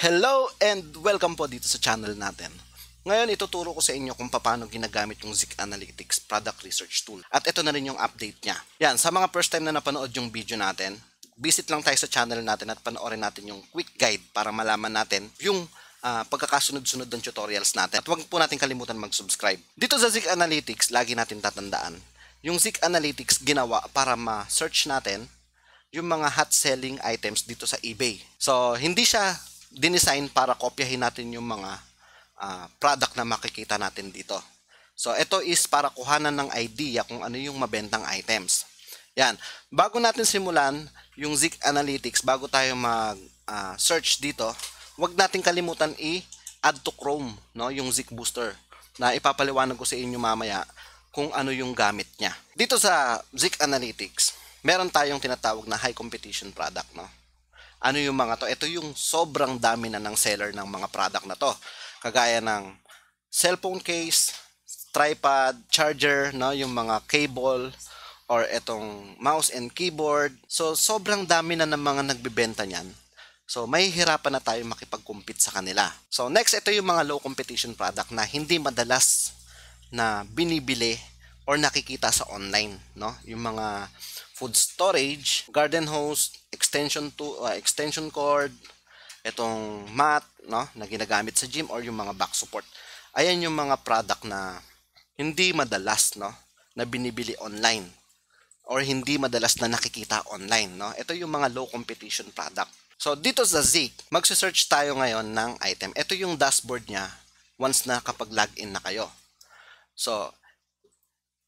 Hello and welcome po dito sa channel natin. Ngayon, ituturo ko sa inyo kung paano ginagamit yung Zik Analytics Product Research Tool. At ito na rin yung update niya. Yan, sa mga first time na napanood yung video natin, visit lang tayo sa channel natin at panoorin natin yung quick guide para malaman natin yung uh, pagkakasunod-sunod ng tutorials natin. At huwag po natin kalimutan mag-subscribe. Dito sa Zik Analytics, lagi natin tatandaan, yung Zik Analytics ginawa para ma-search natin yung mga hot selling items dito sa eBay. So, hindi siya dinesign para kopyahin natin yung mga uh, product na makikita natin dito. So, ito is para kuhanan ng idea kung ano yung mabentang items. Yan. Bago natin simulan yung Zik Analytics, bago tayo mag-search ah, uh, dito, wag natin kalimutan i-add to Chrome, no? yung Zik Booster na ipapaliwanag ko sa inyo mamaya kung ano yung gamit niya. Dito sa Zik Analytics, meron tayong tinatawag na high competition product. No? ano yung mga to. Ito yung sobrang dami na ng seller ng mga product na to. Kagaya ng cellphone case, tripod, charger, no, yung mga cable or itong mouse and keyboard. So sobrang dami na ng mga nagbebenta niyan. So may hirapan na tayo makipag-compete sa kanila. So next ito yung mga low competition product na hindi madalas na binibili or nakikita sa online, no? Yung mga food storage, garden hose, extension to uh, extension cord, itong mat, no, na ginagamit sa gym or yung mga back support. Ayan yung mga product na hindi madalas, no, na binibili online or hindi madalas na nakikita online, no. Ito yung mga low competition product. So dito sa Zeek, magse-search tayo ngayon ng item. Ito yung dashboard niya once na kapag login na kayo. So,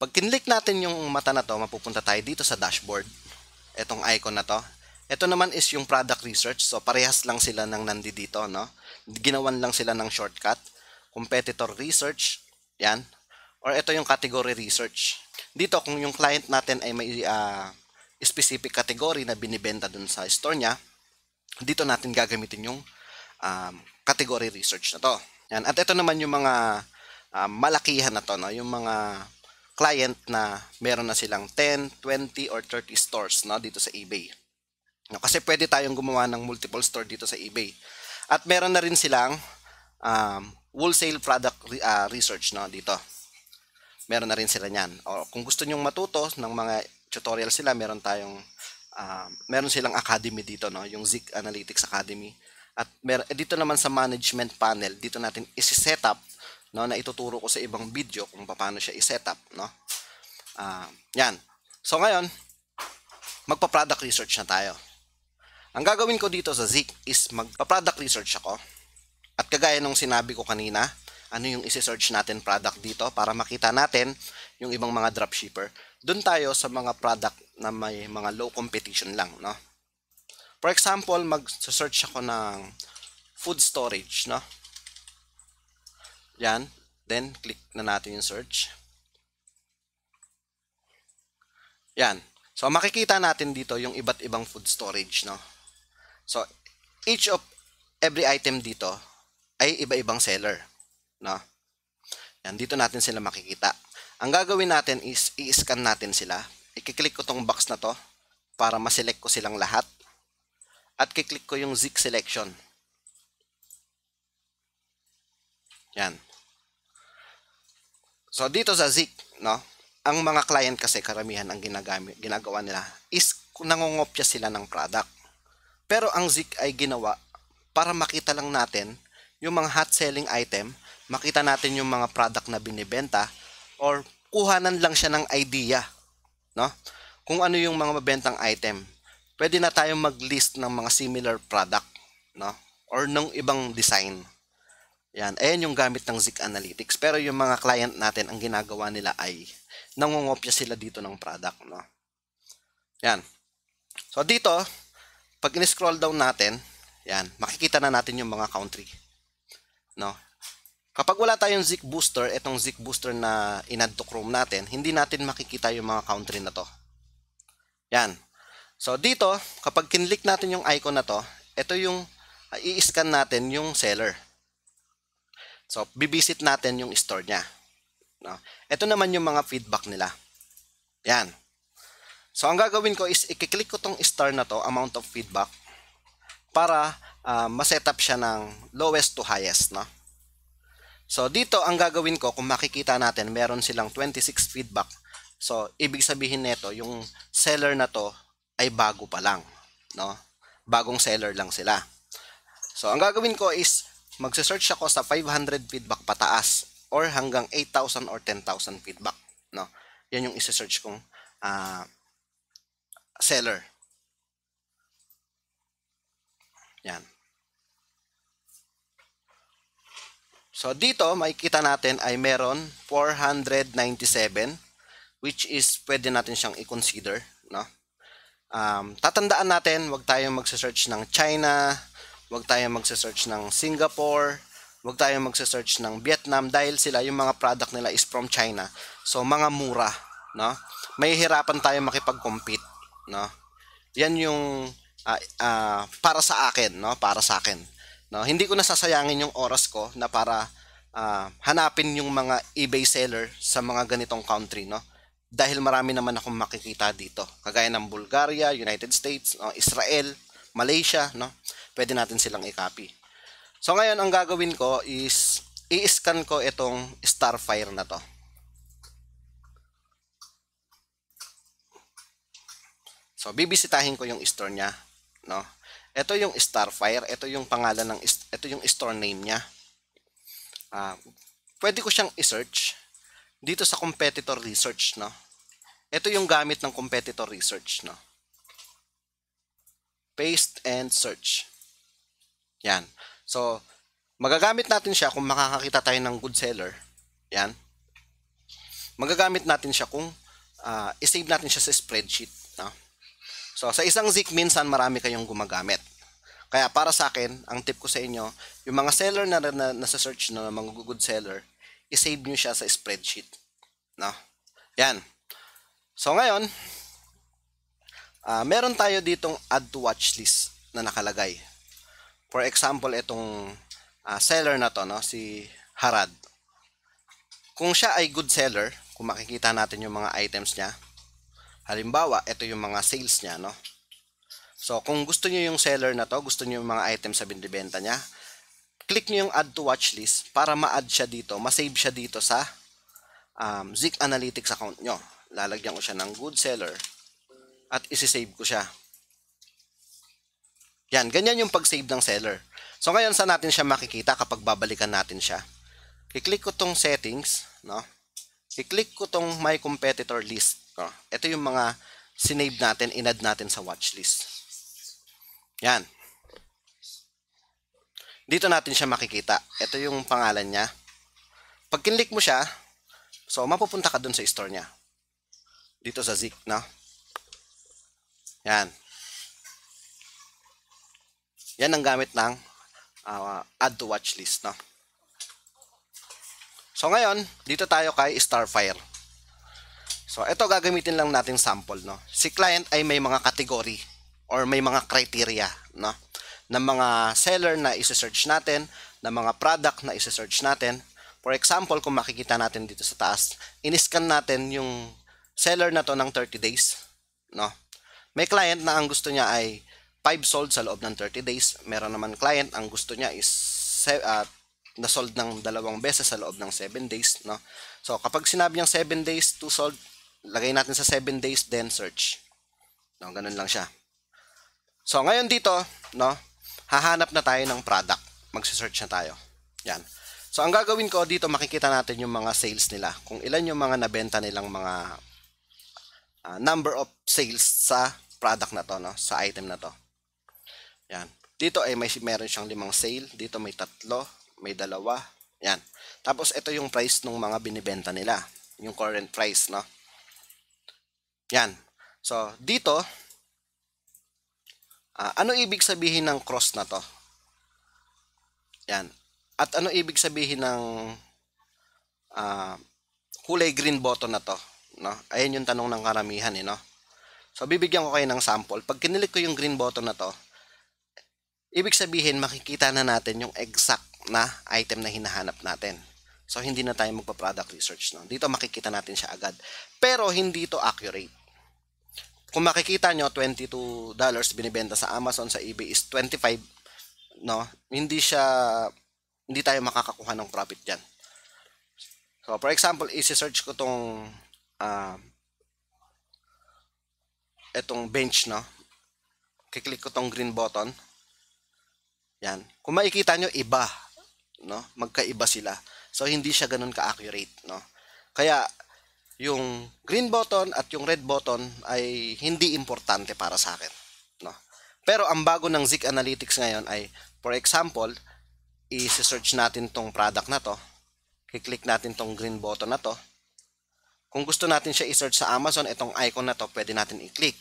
pag kinlik natin yung mata na to, mapupunta tayo dito sa dashboard. Etong icon na to. Ito naman is yung product research. So parehas lang sila nang nandi dito, no? Ginawan lang sila ng shortcut. Competitor research, yan. Or ito yung category research. Dito kung yung client natin ay may uh, specific category na binibenta dun sa store niya, dito natin gagamitin yung um, category research na to. Yan. At ito naman yung mga uh, malakihan na to, no? Yung mga client na meron na silang 10, 20, or 30 stores no, dito sa eBay. No, kasi pwede tayong gumawa ng multiple store dito sa eBay. At meron na rin silang um, wholesale product uh, research no, dito. Meron na rin sila niyan. O, kung gusto nyong matuto ng mga tutorial sila, meron tayong uh, meron silang academy dito, no? yung Zik Analytics Academy. At mer- eh, dito naman sa management panel, dito natin isi-set up no, na ituturo ko sa ibang video kung paano siya i-set up. No? Uh, yan. So ngayon, magpa-product research na tayo. Ang gagawin ko dito sa Zeek is magpa-product research ako. At kagaya nung sinabi ko kanina, ano yung isi-search natin product dito para makita natin yung ibang mga dropshipper. Doon tayo sa mga product na may mga low competition lang, no? For example, mag-search ako ng food storage, no? Yan. Then, click na natin yung search. Yan. So, makikita natin dito yung iba't ibang food storage, no? So, each of every item dito ay iba-ibang seller, no? Yan, dito natin sila makikita. Ang gagawin natin is i-scan natin sila. I-click ko tong box na to para ma-select ko silang lahat. At kiklik ko yung Zig selection. Yan. So dito sa Zik, no? Ang mga client kasi karamihan ang ginagamit, ginagawa nila is nangongopya sila ng product. Pero ang Zik ay ginawa para makita lang natin yung mga hot selling item, makita natin yung mga product na binibenta or kuhanan lang siya ng idea, no? Kung ano yung mga mabentang item. Pwede na tayong mag-list ng mga similar product, no? Or ng ibang design. Yan, ayan yung gamit ng Zik Analytics. Pero yung mga client natin, ang ginagawa nila ay nangungopya sila dito ng product. No? Yan. So dito, pag in-scroll down natin, yan, makikita na natin yung mga country. No? Kapag wala tayong Zik Booster, itong Zik Booster na inad to Chrome natin, hindi natin makikita yung mga country na to. Yan. So dito, kapag kinlik natin yung icon na to, ito yung i-scan natin yung seller. So, bibisit natin yung store niya. No? Ito naman yung mga feedback nila. Yan. So, ang gagawin ko is, i-click ko tong star na to, amount of feedback, para uh, maset up siya ng lowest to highest. No? So, dito ang gagawin ko, kung makikita natin, meron silang 26 feedback. So, ibig sabihin nito, yung seller na to ay bago pa lang. No? Bagong seller lang sila. So, ang gagawin ko is, magse-search ako sa 500 feedback pataas or hanggang 8,000 or 10,000 feedback. No? Yan yung i search kong uh, seller. Yan. So dito makikita natin ay meron 497 which is pwede natin siyang i-consider, no? Um, tatandaan natin, wag tayong magse-search ng China, Huwag tayong magsa-search ng Singapore, huwag tayong magsa-search ng Vietnam dahil sila yung mga product nila is from China. So mga mura, no? May hirapan tayo makipag-compete, no? Yan yung uh, uh, para sa akin, no? Para sa akin. No, hindi ko nasasayangin yung oras ko na para uh, hanapin yung mga eBay seller sa mga ganitong country, no? Dahil marami naman akong makikita dito, kagaya ng Bulgaria, United States, no? Israel, Malaysia, no? pwede natin silang i-copy. So ngayon, ang gagawin ko is i-scan ko itong Starfire na to. So, bibisitahin ko yung store niya, no? Ito yung Starfire, ito yung pangalan ng ito yung store name niya. Uh, pwede ko siyang i-search dito sa competitor research, no? Ito yung gamit ng competitor research, no? Paste and search. Yan. So, magagamit natin siya kung makakakita tayo ng good seller. Yan. Magagamit natin siya kung uh, isave natin siya sa spreadsheet. No? So, sa isang Zik, minsan marami kayong gumagamit. Kaya para sa akin, ang tip ko sa inyo, yung mga seller na, na nasa search na, na mga good seller, isave nyo siya sa spreadsheet. No? Yan. So, ngayon, uh, meron tayo ditong add to watch list na nakalagay. For example, itong uh, seller na to, no, si Harad. Kung siya ay good seller, kung makikita natin yung mga items niya, halimbawa, ito yung mga sales niya, no. So, kung gusto niyo yung seller na to, gusto niyo yung mga items sa binibenta niya, click niyo yung add to watch list para ma-add siya dito, ma-save siya dito sa um, Zik Analytics account nyo. Lalagyan ko siya ng good seller at isi-save ko siya. Yan, ganyan yung pag-save ng seller. So ngayon saan natin siya makikita kapag babalikan natin siya? I-click ko tong settings, no? I-click ko tong my competitor list, no? Ito yung mga sinave natin, inad natin sa watchlist. Yan. Dito natin siya makikita. Ito yung pangalan niya. Pag kinlik mo siya, so mapupunta ka dun sa store niya. Dito sa Zik, no? Yan. Yan ang gamit ng uh, add to watch list. No? So ngayon, dito tayo kay Starfire. So ito gagamitin lang natin sample. No? Si client ay may mga category or may mga criteria no? ng mga seller na isi-search natin, ng mga product na isi-search natin. For example, kung makikita natin dito sa taas, in-scan natin yung seller na to ng 30 days. No? May client na ang gusto niya ay 5 sold sa loob ng 30 days. Meron naman client, ang gusto niya is uh, na-sold ng dalawang beses sa loob ng 7 days. No? So, kapag sinabi niyang 7 days, 2 sold, lagay natin sa 7 days, then search. No, ganun lang siya. So, ngayon dito, no, hahanap na tayo ng product. Magse-search na tayo. Yan. So, ang gagawin ko dito, makikita natin yung mga sales nila. Kung ilan yung mga nabenta nilang mga uh, number of sales sa product na to, no? sa item na to. Yan. Dito ay may meron siyang limang sale, dito may tatlo, may dalawa. Yan. Tapos ito yung price ng mga binibenta nila, yung current price, no? Yan. So dito uh, ano ibig sabihin ng cross na to? Yan. At ano ibig sabihin ng uh, kulay green button na to? No? Ayun yung tanong ng karamihan, eh, no? So bibigyan ko kayo ng sample. Pag kinilik ko yung green button na to, Ibig sabihin, makikita na natin yung exact na item na hinahanap natin. So, hindi na tayo magpa-product research. No? Dito makikita natin siya agad. Pero, hindi to accurate. Kung makikita nyo, $22 binibenta sa Amazon, sa eBay is 25 no? Hindi siya, hindi tayo makakakuha ng profit dyan. So, for example, isi-search ko tong uh, ah, itong bench, no? Kiklik ko tong green button. Yan. Kung makikita nyo, iba. No? Magkaiba sila. So, hindi siya ganun ka-accurate. No? Kaya, yung green button at yung red button ay hindi importante para sa akin. No? Pero ang bago ng Zik Analytics ngayon ay, for example, i-search natin tong product na to. I-click natin tong green button na to. Kung gusto natin siya i-search sa Amazon, itong icon na to, pwede natin i-click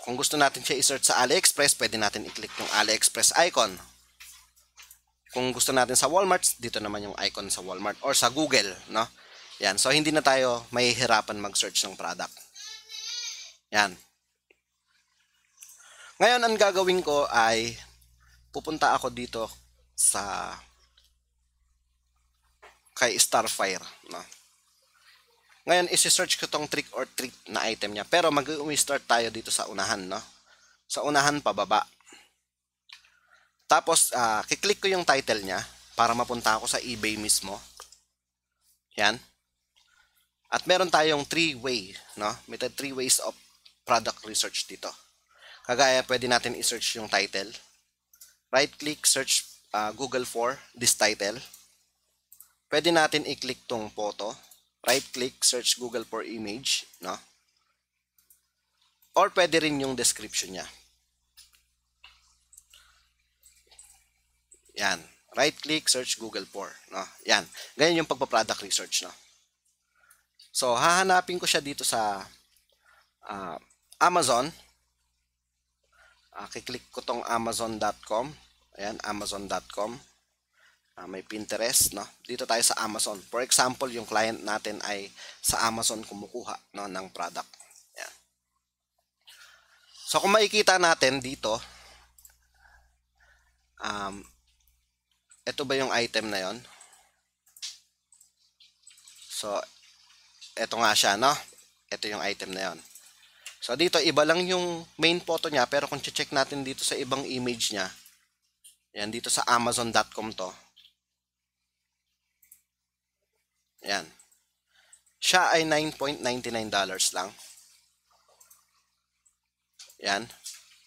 kung gusto natin siya i-search sa AliExpress, pwede natin i-click yung AliExpress icon. Kung gusto natin sa Walmart, dito naman yung icon sa Walmart or sa Google, no? Yan. So, hindi na tayo mahihirapan mag-search ng product. Yan. Ngayon, ang gagawin ko ay pupunta ako dito sa kay Starfire, no? Ngayon, isi-search ko tong trick or treat na item niya. Pero mag-start tayo dito sa unahan, no? Sa unahan pababa. Tapos, uh, kiklik ko yung title niya para mapunta ako sa eBay mismo. Yan. At meron tayong three-way, no? May three ways of product research dito. Kagaya, pwede natin i-search yung title. Right-click, search uh, Google for this title. Pwede natin i-click tong photo right click search Google for image no or pwede rin yung description niya yan right click search Google for no yan ganyan yung pagpa-product research no so hahanapin ko siya dito sa uh, Amazon uh, kiklik ko tong amazon.com ayan amazon.com uh, may Pinterest, no? Dito tayo sa Amazon. For example, yung client natin ay sa Amazon kumukuha no, ng product. Yan. So, kung makikita natin dito, um, ito ba yung item na yon? So, ito nga siya, no? Ito yung item na yon. So, dito, iba lang yung main photo niya, pero kung check natin dito sa ibang image niya, yan, dito sa amazon.com to, Ayan. Siya ay $9.99 dollars lang. Ayan.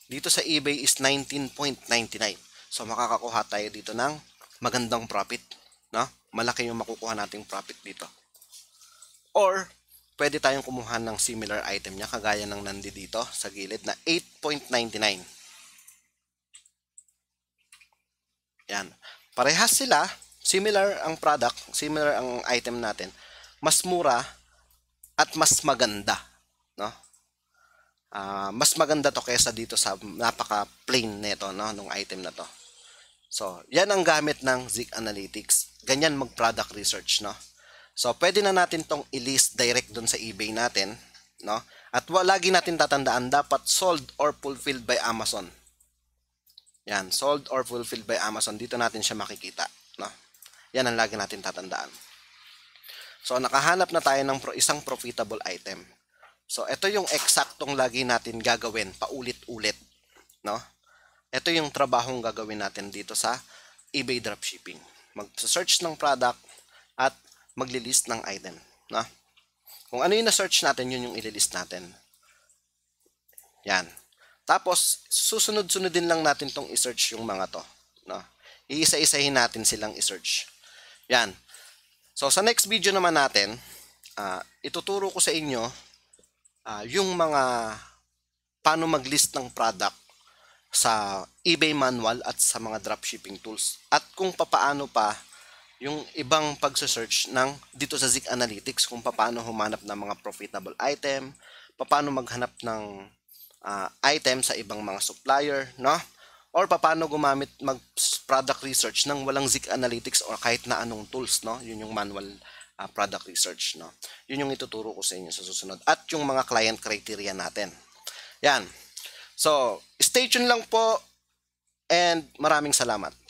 Dito sa eBay is 19.99. So makakakuha tayo dito ng magandang profit. No? Malaki yung makukuha nating profit dito. Or, pwede tayong kumuha ng similar item niya kagaya ng nandi dito sa gilid na 8.99. Yan. Parehas sila similar ang product, similar ang item natin, mas mura at mas maganda, no? Uh, mas maganda to kaysa dito sa napaka plain nito no nung item na to. So, yan ang gamit ng Zeek Analytics. Ganyan mag-product research, no? So, pwede na natin tong i-list direct doon sa eBay natin, no? At lagi natin tatandaan, dapat sold or fulfilled by Amazon. Yan, sold or fulfilled by Amazon. Dito natin siya makikita, no? Yan ang lagi natin tatandaan. So, nakahanap na tayo ng isang profitable item. So, ito yung eksaktong lagi natin gagawin, paulit-ulit. No? Ito yung trabahong gagawin natin dito sa eBay dropshipping. Mag-search ng product at maglilist ng item. No? Kung ano yung na-search natin, yun yung ililist natin. Yan. Tapos, susunod sunod din lang natin tong i-search yung mga to. No? Iisa-isahin natin silang i-search. Yan. So, sa next video naman natin, uh, ituturo ko sa inyo uh, yung mga paano mag-list ng product sa eBay manual at sa mga dropshipping tools at kung papaano pa yung ibang pagsa-search ng dito sa Zik Analytics kung paano humanap ng mga profitable item, paano maghanap ng uh, item sa ibang mga supplier, no? or paano gumamit mag product research nang walang Zik Analytics or kahit na anong tools no yun yung manual uh, product research no yun yung ituturo ko sa inyo sa susunod at yung mga client criteria natin yan so stay tuned lang po and maraming salamat